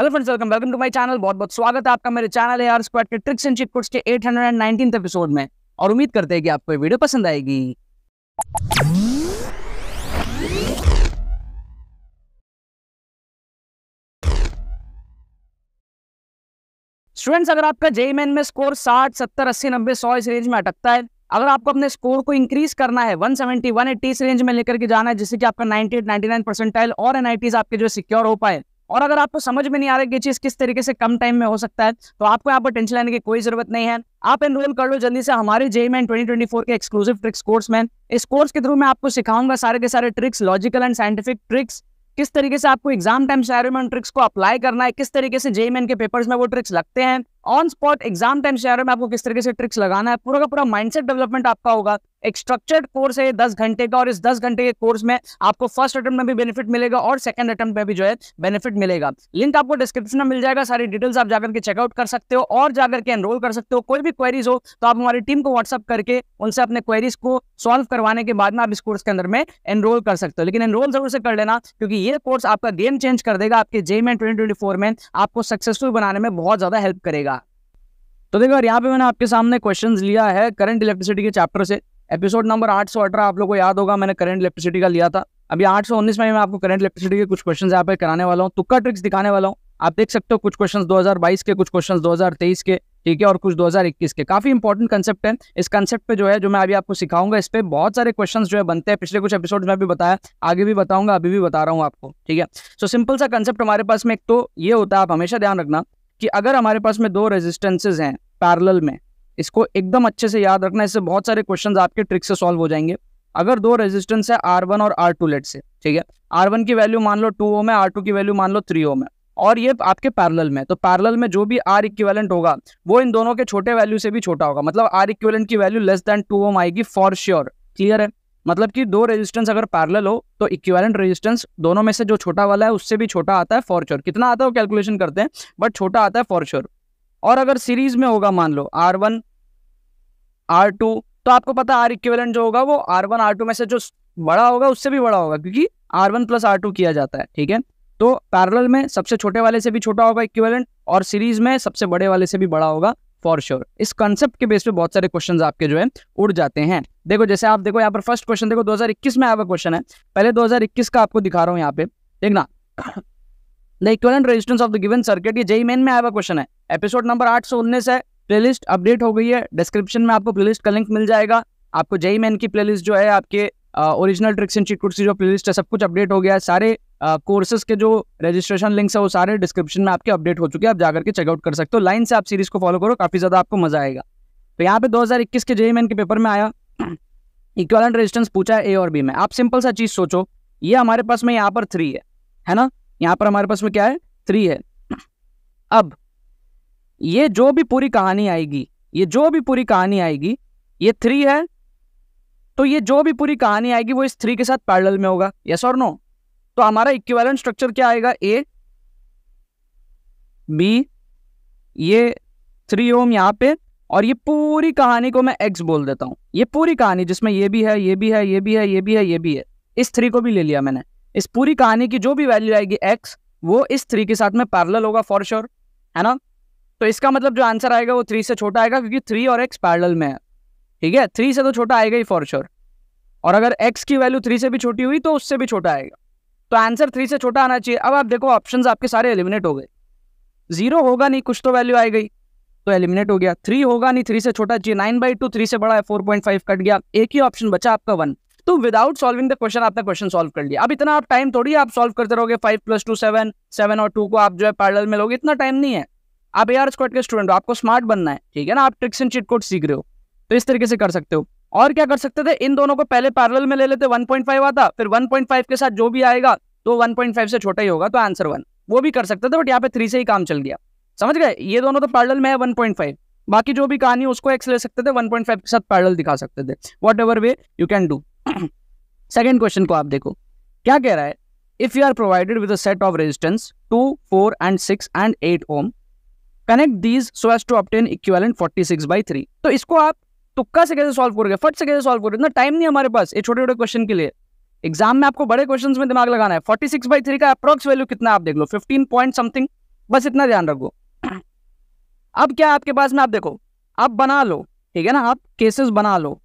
Hello friends welcome welcome to my channel बहुत बहुत स्वागत है आपका मेरे चैनल एआर स्क्वाड के ट्रिक्स एंड चिटपुट्स के 819th एपिसोड में और उम्मीद करते हैं कि आपको ये वीडियो पसंद आएगी स्टूडेंट्स अगर आपका जेई मेन में स्कोर 60, 70, 80, 90, 100 इस रेंज में अटकता है अगर आपको अपने स्कोर को इंक्रीज करना है 170, 180 इस रेंज में लेकर के जाना है जिससे कि आपका 98, 99 परसेंटाइल और एनआईटीज आपके जो सिक्योर हो पाए और अगर आपको समझ में नहीं आ रहा है कि चीज़ किस तरीके से कम टाइम में हो सकता है तो आपको यहाँ पर टेंशन लेने की कोई जरूरत नहीं है आप एनरोल कर लो जल्दी से हमारे जे मैन ट्वेंटी के एक्सक्लूसिव ट्रिक्स कोर्स में इस कोर्स के थ्रू मैं आपको सिखाऊंगा सारे के सारे tricks logical and scientific tricks किस तरीके से आपको एग्जाम टाइम सिनेरियो में ट्रिक्स को अप्लाई करना है किस तरीके से जेईमेन e e के पेपर्स में वो ट्रिक्स लगते हैं ऑन स्पॉट एग्जाम टाइम शेयर में आपको किस तरीके से ट्रिक्स लगाना है पूरा का पूरा माइंडसेट डेवलपमेंट आपका होगा एक स्ट्रक्चर्ड कोर्स है दस घंटे का और इस दस घंटे के कोर्स में आपको फर्स्ट अटेम्प्ट में भी बेनिफिट मिलेगा और सेकंड अटेम्प्ट में भी जो है बेनिफिट मिलेगा लिंक आपको डिस्क्रिप्शन में मिल जाएगा सारी डिटेल्स आप जाकर के चेकआउट कर सकते हो और जाकर के एनरोल कर सकते हो कोई भी क्वेरीज हो तो आप हमारी टीम को व्हाट्सअप करके उनसे अपने क्वेरीज को सॉल्व करवाने के बाद में आप इस कोर्स के अंदर में एनरोल कर सकते हो लेकिन एनरोल जरूर से कर लेना क्योंकि ये कोर्स आपका गेम चेंज कर देगा आपके जेम में ट्वेंटी में आपको सक्सेसफुल बनाने में बहुत ज्यादा हेल्प करेगा तो देखो यार यहाँ पे मैंने आपके सामने क्वेश्चन लिया है करंट इलेक्ट्रिसिटी के चैप्टर से एपिसोड नंबर आठ सौ अठारह आप लोगों को याद होगा मैंने करंट इलेक्ट्रिसिटी का लिया था अभी उन्नीस में मैं आपको करंट इलेक्ट्रिसिटी के कुछ क्वेश्चन यहाँ पे कराने वाला हूँ तुक्का ट्रिक्स दिखाने वाला हूँ आप देख सकते हो कुछ क्वेश्चन दो के कुछ क्वेश्चन दो के ठीक है और कुछ 2021 के काफी इंपॉर्टेंट कंसेप्ट है इस कंसेप्ट पे जो है जो मैं अभी आपको सिखाऊंगा इस पर बहुत सारे क्वेश्चंस जो है बनते हैं पिछले कुछ एपिसोड में भी बताया आगे भी बताऊंगा अभी भी बता रहा हूँ आपको ठीक है सो सिंपल सा कंसेप्ट हमारे पास में एक तो ये होता है आप हमेशा ध्यान रखना कि अगर हमारे पास में दो रेजिस्टेंसेज हैं पैरल में इसको एकदम अच्छे से याद रखना इससे बहुत सारे क्वेश्चन आपके ट्रिक से सॉल्व हो जाएंगे अगर दो रेजिस्टेंस है आर वन और आर टू लेट से ठीक है आर वन की वैल्यू मान लो टू ओम है आर टू की वैल्यू मान लो थ्री ओम है और ये आपके पैरल में तो पैरल में जो भी आर इक्विवेलेंट होगा वो इन दोनों के छोटे वैल्यू से भी छोटा होगा मतलब आर इक्विवेलेंट की value less than two ohm आएगी फॉर श्योर क्लियर है मतलब कि दो रेजिस्टेंस अगर पैरेलल हो तो इक्विवेलेंट रेजिस्टेंस दोनों में से जो छोटा वाला है उससे भी छोटा आता है फॉर श्योर कितना आता है वो कैलकुलेशन करते हैं बट छोटा आता है फॉर श्योर और अगर सीरीज में होगा मान लो आर वन आर टू तो आपको पता आर इक्विवेलेंट जो होगा वो आर वन आर टू में से जो बड़ा होगा उससे भी बड़ा होगा क्योंकि R one plus R two किया जाता है ठीक है तो पैरेलल में सबसे छोटे वाले से भी छोटा होगा इक्विवेलेंट और सीरीज में सबसे बड़े वाले से भी बड़ा होगा फॉर श्योर इस कंसेप्ट के बेस पे बहुत सारे क्वेश्चन आपके जो है उड़ जाते हैं देखो जैसे आप देखो यहाँ पर फर्स्ट क्वेश्चन देखो 2021 में आया हुआ क्वेश्चन है पहले 2021 का आपको दिखा रहा हूँ यहाँ पे देखना the equivalent resistance of the given circuit ये जेई मेन में आया हुआ क्वेश्चन है एपिसोड नंबर आठ सौ उन्नीस है प्लेलिस्ट अपडेट हो गई है डिस्क्रिप्शन में आपको प्लेलिस्ट का लिंक मिल जाएगा आपको जेई मेन की प्लेलिस्ट जो है आपके ओरिजिनल ट्रिक्स एंड चीट की जो प्लेलिस्ट है सब कुछ अपडेट हो गया है सारे कोर्सेज के जो रजिस्ट्रेशन लिंक्स है वो सारे डिस्क्रिप्शन में आपके अपडेट हो चुके हैं आप जाकर के चेकआउट कर सकते हो लाइन से आप सीरीज को फॉलो करो काफी ज्यादा आपको मजा आएगा तो यहाँ पे 2021 के जेई मेन के पेपर में आया इक्वालेंट hmm. रेजिस्टेंस पूछा है ए और बी में आप सिंपल सा चीज सोचो ये हमारे पास में यहाँ पर थ्री है है ना यहाँ पर हमारे पास में क्या है थ्री है अब ये जो भी पूरी कहानी आएगी ये जो भी पूरी कहानी आएगी ये थ्री है तो ये जो भी पूरी कहानी आएगी वो इस थ्री के साथ पैरल में होगा यस और नो तो हमारा इक्विवेलेंट स्ट्रक्चर क्या आएगा ए बी ये थ्री ओम यहाँ पे और ये पूरी कहानी को मैं एक्स बोल देता हूँ ये पूरी कहानी जिसमें ये भी है ये भी है ये भी है ये भी है ये भी है इस थ्री को भी ले लिया मैंने इस पूरी कहानी की जो भी वैल्यू आएगी एक्स वो इस थ्री के साथ में पैरल होगा फॉर श्योर है ना तो इसका मतलब जो आंसर आएगा वो थ्री से छोटा आएगा क्योंकि थ्री और एक्स पैरल में है ठीक है थ्री से तो छोटा आएगा ही फॉर श्योर और अगर एक्स की वैल्यू थ्री से भी छोटी हुई तो उससे भी छोटा आएगा तो आंसर थ्री से छोटा आना चाहिए अब आप देखो ऑप्शंस आपके सारे एलिमिनेट हो गए जीरो होगा नहीं कुछ तो वैल्यू आएगी तो एलिमिनेट हो गया थ्री होगा नहीं थ्री से छोटा चाहिए नाइन बाई टू थ्री से बड़ा है फोर पॉइंट फाइव कट गया एक ही ऑप्शन बचा आपका वन तो विदाउट सॉल्विंग द क्वेश्चन आपने क्वेश्चन सॉल्व कर लिया अब इतना आप टाइम थोड़ी आप सॉल्व करते रहोगे five plus two seven seven और टू को आप जो है पैरल में लोगे इतना टाइम नहीं है आप ए आर स्क्वाड के स्टूडेंट हो आपको स्मार्ट बनना है ठीक है ना आप ट्रिक्स एंड चिट कोड सीख रहे हो तो इस तरीके से कर सकते हो और क्या कर सकते थे इन दोनों को पहले पैरल में ले लेते वन पॉइंट फाइव आता फिर वन पॉइंट फाइव के साथ जो भी आएगा तो वन पॉइंट फाइव से छोटा ही होगा तो आंसर वन वो भी कर सकते थे बट यहाँ पे थ्री से ही काम चल गया समझ गए ये दोनों तो पैरल में है वन पॉइंट फाइव बाकी जो भी कहानी उसको एक्स ले सकते थे वन पॉइंट फाइव के साथ पैरल दिखा सकते थे whatever way you can do second question को आप देखो क्या कह रहा है if you are provided with set of resistance two four and six and eight ohm connect these so as to obtain equivalent forty six by three तो इसको आप तुक्का से कैसे सॉल्व करोगे फट से कैसे सॉल्व करोगे इतना टाइम नहीं हमारे पास ये छोटे छोटे क्वेश्चन के लिए एग्जाम में आपको बड़े क्वेश्चन में दिमाग लगाना है फोर्टी सिक्स बाई थ्री का अप्रॉक्स वैल्यू कितना आप देख लो फिफ्टीन पॉइंट समथिंग बस इतना ध्यान रखो अब क्या आपके पास में आप देखो आप बना लो ठीक है ना आप केसेस बना लो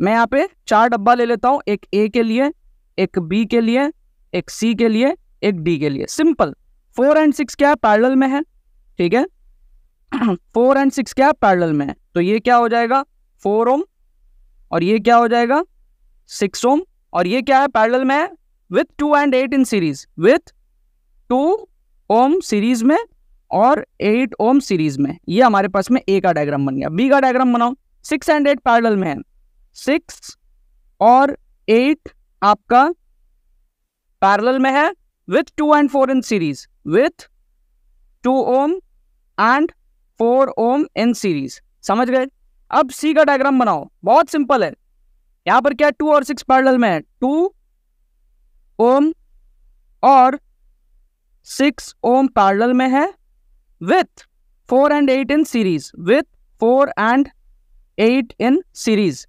मैं यहाँ पे चार डब्बा ले लेता हूँ एक ए के लिए एक बी के लिए एक सी के लिए एक डी के लिए सिंपल फोर एंड सिक्स क्या है पैरल में है ठीक है फोर एंड सिक्स क्या है पैरल में है तो ये क्या हो जाएगा फोर ओम और ये क्या हो जाएगा सिक्स ओम और ये क्या है पैरल में है with two and eight in series with two ohm series में और एट ओम सीरीज में ये हमारे पास में ए का डायग्राम बन गया बी का डायग्राम बनाओ सिक्स एंड एट पैरल में है सिक्स और एट आपका पैरल में है with two and four in series with two ohm and four ohm in series समझ गए अब सी का डायग्राम बनाओ बहुत सिंपल है यहां पर क्या टू और सिक्स पैरल में है टू ओम और सिक्स ओम पैरल में है with 4 and 8 in series with 4 and 8 in series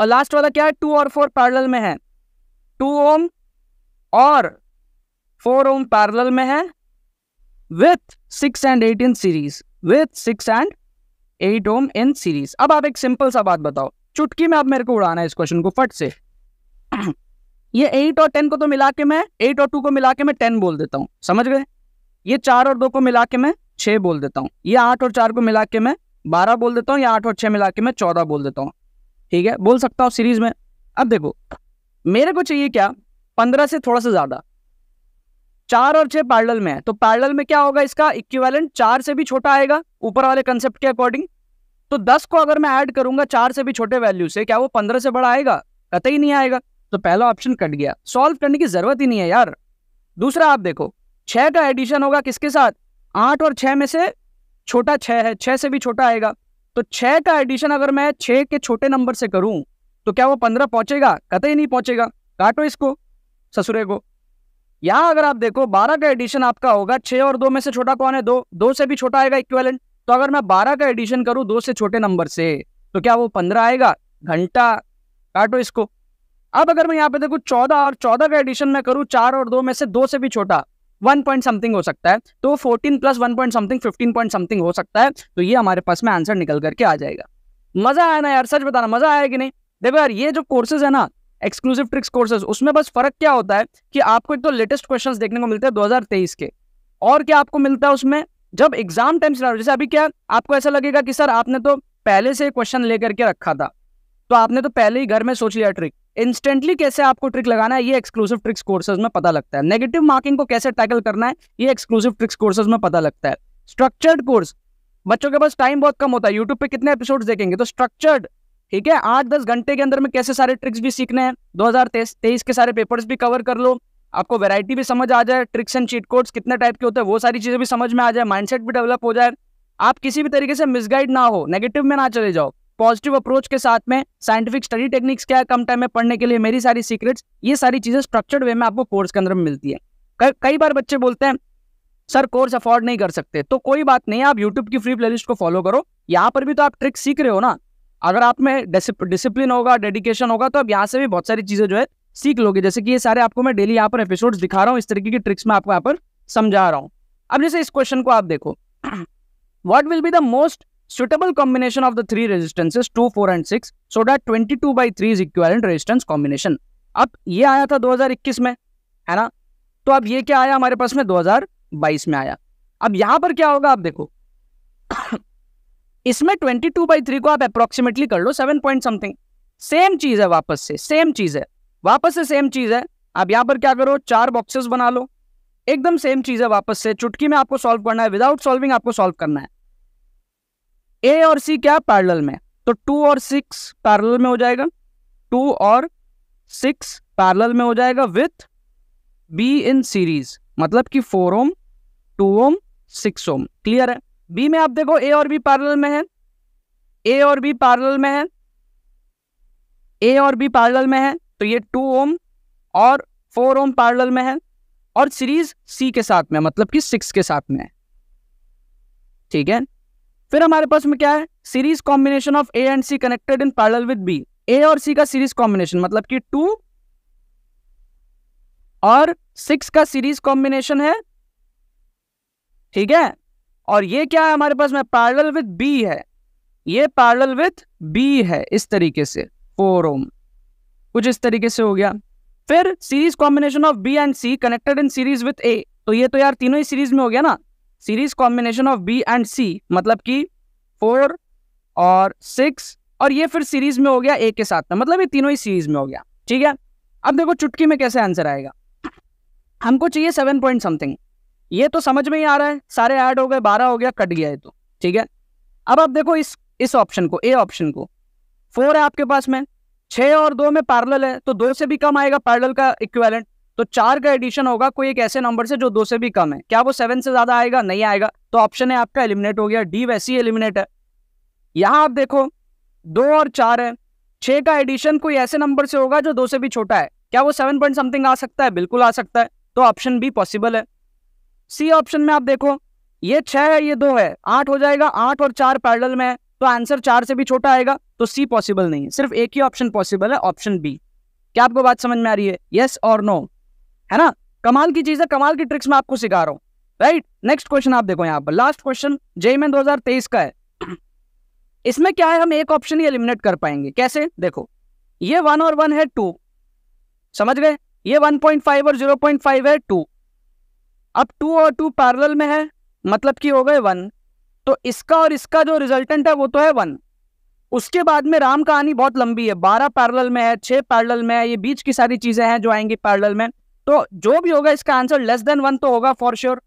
और लास्ट वाला क्या है टू और फोर पैरल में है टू ओम और फोर ओम पैरल में है with six and eight in series with six and eight ohm in series अब आप एक सिंपल सा बात बताओ चुटकी में आप मेरे को उड़ाना है इस क्वेश्चन को फट से ये एट और टेन को तो मिला के मैं एट और टू को मिला के मैं टेन बोल देता हूं समझ गए ये चार और दो को मिला के मैं छह बोल देता हूँ ये आठ और चार को मिला के मैं बारह बोल देता हूँ या आठ और छह मिला के मैं चौदह बोल देता हूँ ठीक है बोल सकता हूँ सीरीज में अब देखो मेरे को चाहिए क्या पंद्रह से थोड़ा सा ज़्यादा चार और छह पैरल में है तो पैरल में क्या होगा इसका इक्विवेलेंट चार से भी छोटा आएगा ऊपर वाले कंसेप्ट के अकॉर्डिंग तो दस को अगर मैं ऐड करूंगा चार से भी छोटे वैल्यू से क्या वो पंद्रह से बड़ा आएगा कतई नहीं आएगा तो पहला ऑप्शन कट गया सॉल्व करने की जरूरत ही नहीं है यार दूसरा आप देखो छः का एडिशन होगा किसके साथ आठ और छः में से छोटा छः है छः से भी छोटा आएगा तो छः का एडिशन अगर मैं छः के छोटे नंबर से करूँ तो क्या वो पंद्रह पहुँचेगा कतई नहीं पहुँचेगा काटो इसको ससुरे को यहाँ अगर आप देखो बारह का एडिशन आपका होगा छः और दो में से छोटा कौन है दो दो से भी छोटा आएगा इक्वेलेंट तो अगर मैं बारह का एडिशन करूँ दो से छोटे नंबर से तो क्या वो पंद्रह आएगा घंटा काटो इसको अब अगर मैं यहाँ पे देखूँ चौदह और चौदह का एडिशन मैं करूँ चार और दो में से दो से भी छोटा वन पॉइंट समथिंग हो सकता है तो fourteen plus one point something fifteen point something हो सकता है तो ये हमारे पास में आंसर निकल करके आ जाएगा मजा आया ना यार सच बताना मजा आया कि नहीं देखो यार ये जो कोर्सेज है ना एक्सक्लूसिव ट्रिक्स कोर्सेज उसमें बस फर्क क्या होता है कि आपको एक तो लेटेस्ट क्वेश्चन देखने को मिलते हैं दो के और क्या आपको मिलता है उसमें जब एग्जाम टाइम चला जैसे अभी क्या आपको ऐसा लगेगा कि सर आपने तो पहले से क्वेश्चन लेकर के रखा था तो आपने तो पहले ही घर में सोच लिया ट्रिक इंस्टेंटली कैसे आपको ट्रिक लगाना है ये एक्सक्लूसिव ट्रिक्स कोर्सेज में पता लगता है नेगेटिव मार्किंग को कैसे टैकल करना है ये एक्सक्लूसिव ट्रिक्स कोर्सेज में पता लगता है स्ट्रक्चर्ड कोर्स बच्चों के पास टाइम बहुत कम होता है यूट्यूब पे कितने एपिसोड देखेंगे तो स्ट्रक्चर्ड ठीक है आठ दस घंटे के अंदर में कैसे सारे ट्रिक्स भी सीखने हैं दो हजार के सारे पेपर्स भी कवर कर लो आपको वैरायटी भी समझ आ जाए ट्रिक्स एंड चीट कोड्स कितने टाइप के होते हैं वो सारी चीज़ें भी समझ में आ जाए माइंडसेट भी डेवलप हो जाए आप किसी भी तरीके से मिसगाइड ना हो नेगेटिव में ना चले जाओ पॉजिटिव अप्रोच के साथ में साइंटिफिक स्टडी टेक्निक्स क्या है कम टाइम में पढ़ने के लिए मेरी सारी सीक्रेट्स ये सारी चीज़ें स्ट्रक्चर्ड वे में आपको कोर्स के अंदर में मिलती है कई बार बच्चे बोलते हैं सर कोर्स अफोर्ड नहीं कर सकते तो कोई बात नहीं आप यूट्यूब की फ्री प्लेलिस्ट को फॉलो करो यहाँ पर भी तो आप ट्रिक सीख रहे हो ना अगर आप में डिसिप्लिन होगा डेडिकेशन होगा तो आप यहाँ से भी बहुत सारी चीज़ें जो है सीख लोगे जैसे कि ये सारे आपको मैं डेली यहाँ पर एपिसोड दिखा रहा हूँ इस तरीके की ट्रिक्स मैं आपको यहाँ पर समझा रहा हूँ अब जैसे इस क्वेश्चन को आप देखो what will be the most suitable combination of the three resistances 2 4 and 6 so that 22 by 3 is equivalent resistance combination अब ये आया था 2021 में है ना तो अब ये क्या आया हमारे पास में 2022 में आया अब यहां पर क्या होगा आप देखो इसमें 22 बाई थ्री को आप अप्रोक्सीमेटली कर लो सेवन पॉइंट समथिंग सेम चीज है वापस से सेम चीज है वापस से सेम चीज है अब यहां पर क्या करो चार बॉक्सेस बना लो एकदम सेम चीज है वापस से चुटकी में आपको सॉल्व करना है विदाउट सॉल्विंग आपको सॉल्व करना है ए और सी क्या पैरल में तो टू और सिक्स पैरल में हो जाएगा टू और सिक्स पैरल में हो जाएगा विथ बी इन सीरीज मतलब कि four ohm two ohm six ohm clear है बी में आप देखो ए और बी पैरल में है ए और बी पैरल में है ए और बी पैरल में है तो ये टू ओम और फोर ओम पैरल में है और सीरीज सी के साथ में मतलब कि सिक्स के साथ में है ठीक है फिर हमारे पास में क्या है series combination of A and C connected in parallel with B A और सी का सीरीज कॉम्बिनेशन मतलब कि टू और सिक्स का सीरीज कॉम्बिनेशन है ठीक है और ये क्या है हमारे पास में पैरल विथ बी है ये पैरल विथ बी है इस तरीके से फोर ओम कुछ इस तरीके से हो गया फिर series combination of B and C connected in series with A तो ये तो यार तीनों ही सीरीज में हो गया ना series combination of B and C मतलब कि फोर और सिक्स और ये फिर सीरीज में हो गया ए के साथ में मतलब ये तीनों ही सीरीज में हो गया ठीक है अब देखो चुटकी में कैसे आंसर आएगा हमको चाहिए सेवन पॉइंट समथिंग ये तो समझ में ही आ रहा है सारे ऐड हो गए बारह हो गया कट गया ये तो ठीक है अब आप देखो इस इस ऑप्शन को ए ऑप्शन को फोर है आपके पास में छः और दो में पैरल है तो दो से भी कम आएगा पैरल का इक्वेलेंट तो चार का एडिशन होगा कोई एक ऐसे नंबर से जो दो से भी कम है क्या वो सेवन से ज्यादा आएगा नहीं आएगा तो ऑप्शन है आपका एलिमिनेट हो गया डी वैसी एलिमिनेट है यहां आप देखो दो और चार है छः का एडिशन कोई ऐसे नंबर से होगा जो दो से भी छोटा है क्या वो सेवन पॉइंट समथिंग आ सकता है बिल्कुल आ सकता है तो ऑप्शन बी पॉसिबल है सी ऑप्शन में आप देखो ये छह है ये दो है आठ हो जाएगा आठ और चार पैरल में है तो आंसर चार से भी छोटा आएगा तो सी पॉसिबल नहीं है सिर्फ एक ही ऑप्शन पॉसिबल है ऑप्शन बी क्या आपको बात समझ में आ रही है येस और नो है ना कमाल की चीज है कमाल की ट्रिक्स मैं आपको सिखा रहा हूं राइट नेक्स्ट क्वेश्चन आप देखो यहाँ पर लास्ट क्वेश्चन जेईमेन दो का है इसमें क्या है हम एक ऑप्शन ही एलिमिनेट कर पाएंगे कैसे देखो ये वन और वन है टू समझ गए ये फाइव और फाइव है टू अब टू और टू पैरेलल में है मतलब कि हो गए वन तो इसका और इसका जो रिजल्टेंट है वो तो है वन उसके बाद में राम कहानी बहुत लंबी है बारह पैरेलल में है छह पैरेलल में है ये बीच की सारी चीज़ें हैं जो आएंगी पैरेलल में तो जो भी होगा इसका आंसर लेस देन वन तो होगा फॉर श्योर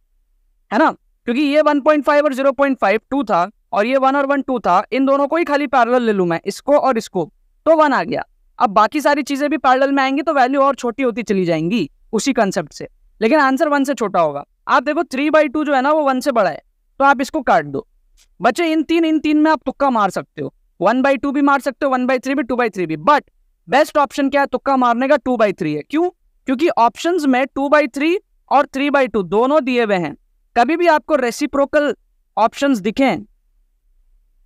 है ना क्योंकि ये फाइव और फाइव टू था और ये वन और वन टू था इन दोनों को ही खाली पैरल ले लू मैं इसको और इसको तो वन आ गया अब बाकी सारी चीज़ें भी पैरल में आएंगी तो वैल्यू और छोटी होती चली जाएंगी उसी कंसेप्ट से लेकिन आंसर वन से छोटा होगा आप देखो थ्री बाई टू जो है ना वो वन से बड़ा है तो आप इसको काट दो बच्चे इन तीन इन तीन में आप तुक्का मार सकते हो वन बाई टू भी मार सकते हो वन बाई थ्री भी टू बाई थ्री भी बट बेस्ट ऑप्शन क्या है तुक्का मारने का टू बाई थ्री है क्यों क्योंकि ऑप्शन में टू बाई थ्री और थ्री बाई टू दोनों दिए हुए हैं कभी भी आपको रेसिप्रोकल ऑप्शन दिखे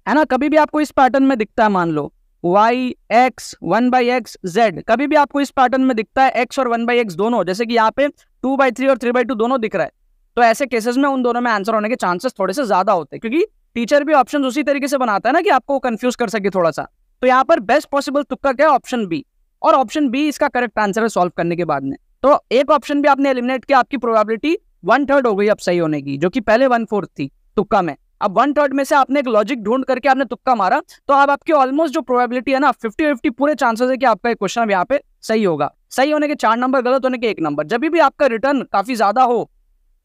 है ना कभी भी आपको इस पैटर्न में दिखता है मान लो y x one by X Z कभी भी आपको इस पैटर्न में दिखता है x और वन बाई एक्स दोनों जैसे कि यहाँ पे टू बाई थ्री और थ्री बाई टू दोनों दिख रहा है तो ऐसे केसेस में उन दोनों में आंसर होने के चांसेस थोड़े से ज्यादा होते हैं क्योंकि टीचर भी ऑप्शन उसी तरीके से बनाता है ना कि आपको कंफ्यूज कर सके थोड़ा सा तो यहाँ पर बेस्ट पॉसिबल तुक्का क्या ऑप्शन बी और ऑप्शन बी इसका करेक्ट आंसर है सॉल्व करने के बाद में तो एक ऑप्शन भी आपने एलिमिनेट किया आपकी प्रोबेबिलिटी वन थर्ड हो गई अब सही होने की जो कि पहले वन फोर्थ थी तुक्का में अब वन थर्ड में से आपने एक लॉजिक ढूंढ करके आपने तुक्का मारा तो अब आपकी ऑलमोस्ट जो प्रोबेबिलिटी है ना फिफ्टी फिफ्टी पूरे चांसेस है कि आपका एक क्वेश्चन अब यहाँ पे सही होगा सही होने के चार नंबर गलत होने के एक नंबर जब भी आपका रिटर्न काफी ज्यादा हो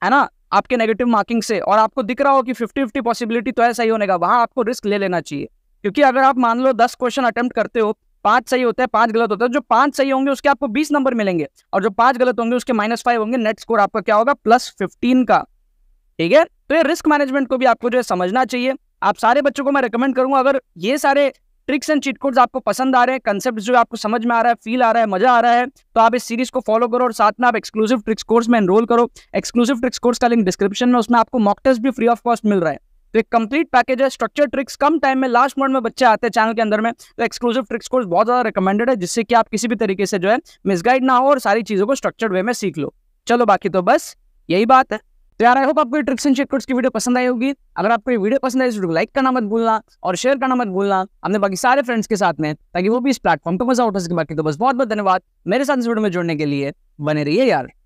है ना आपके नेगेटिव मार्किंग से और आपको दिख रहा हो कि फिफ्टी फिफ्टी पॉसिबिलिटी तो है सही होने का वहां आपको रिस्क ले लेना चाहिए क्योंकि अगर आप मान लो दस क्वेश्चन अटेम्प्ट करते हो पांच सही होते हैं पांच गलत होते हैं जो पांच सही होंगे उसके आपको बीस नंबर मिलेंगे और जो पांच गलत होंगे उसके माइनस फाइव होंगे नेट स्कोर आपका क्या होगा प्लस फिफ्टीन का ठीक है तो ये रिस्क मैनेजमेंट को भी आपको जो है समझना चाहिए आप सारे बच्चों को मैं रिकमेंड करूंगा अगर ये सारे ट्रिक्स एंड चीट कोड्स आपको पसंद आ रहे हैं कंसेप्ट जो आपको समझ में आ रहा है फील आ रहा है मजा आ रहा है तो आप इस सीरीज को फॉलो करो और साथ में आप एक्सक्लूसिव ट्रिक्स कोर्स में एनरोल करो एक्सक्लूसिव ट्रिक्स कोर्स का लिंक डिस्क्रिप्शन में उसमें आपको मॉक टेस्ट भी फ्री ऑफ कॉस्ट मिल रहा है तो एक कंप्लीट पैकेज है स्ट्रक्चर ट्रिक्स कम टाइम में लास्ट मोड में बच्चे आते हैं चैनल के अंदर में तो एक्सक्लूसिव ट्रिक्स कोर्स बहुत ज़्यादा रिकमेंडेड है जिससे कि आप किसी भी तरीके से जो है मिसगाइड ना हो और सारी चीज़ों को स्ट्रक्चर्ड वे में सीख लो चलो बाकी तो बस यही बात है तो यार आई होप आपको ट्रिक्स एंड चेक की वीडियो पसंद आई होगी अगर आपको ये वीडियो पसंद आई तो लाइक करना मत भूलना और शेयर करना मत भूलना अपने बाकी सारे फ्रेंड्स के साथ में ताकि वो भी इस प्लेटफॉर्म पर मजा उठा सके बाकी तो बस बहुत बहुत धन्यवाद मेरे साथ इस वीडियो में जुड़ने के लिए बने रहिए यार